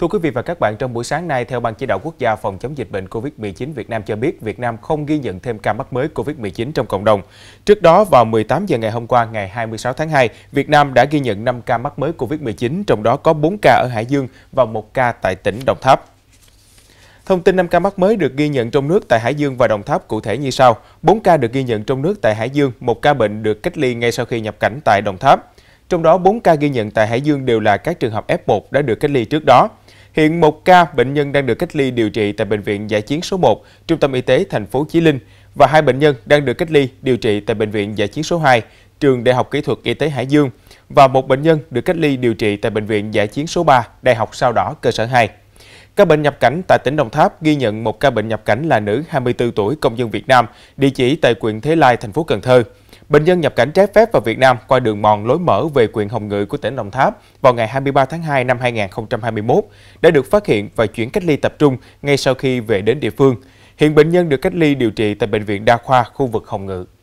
Thưa quý vị và các bạn, trong buổi sáng nay, theo Ban Chỉ đạo Quốc gia phòng chống dịch bệnh COVID-19 Việt Nam cho biết, Việt Nam không ghi nhận thêm ca mắc mới COVID-19 trong cộng đồng. Trước đó, vào 18 giờ ngày hôm qua, ngày 26 tháng 2, Việt Nam đã ghi nhận 5 ca mắc mới COVID-19, trong đó có 4 ca ở Hải Dương và 1 ca tại tỉnh Đồng Tháp. Thông tin 5 ca mắc mới được ghi nhận trong nước tại Hải Dương và Đồng Tháp cụ thể như sau. 4 ca được ghi nhận trong nước tại Hải Dương, 1 ca bệnh được cách ly ngay sau khi nhập cảnh tại Đồng Tháp. Trong đó 4 ca ghi nhận tại Hải Dương đều là các trường hợp F1 đã được cách ly trước đó. Hiện một ca bệnh nhân đang được cách ly điều trị tại bệnh viện Giải chiến số 1, Trung tâm Y tế thành phố Chí Linh và hai bệnh nhân đang được cách ly điều trị tại bệnh viện Giải chiến số 2, trường Đại học Kỹ thuật Y tế Hải Dương và một bệnh nhân được cách ly điều trị tại bệnh viện Giải chiến số 3, Đại học Sao Đỏ cơ sở 2. Các bệnh nhập cảnh tại tỉnh Đồng Tháp ghi nhận một ca bệnh nhập cảnh là nữ 24 tuổi công dân Việt Nam, địa chỉ tại huyện Thế Lai, thành phố Cần Thơ. Bệnh nhân nhập cảnh trái phép vào Việt Nam qua đường mòn lối mở về quyền Hồng Ngự của tỉnh Đồng Tháp vào ngày 23 tháng 2 năm 2021 đã được phát hiện và chuyển cách ly tập trung ngay sau khi về đến địa phương. Hiện bệnh nhân được cách ly điều trị tại Bệnh viện Đa khoa khu vực Hồng Ngự.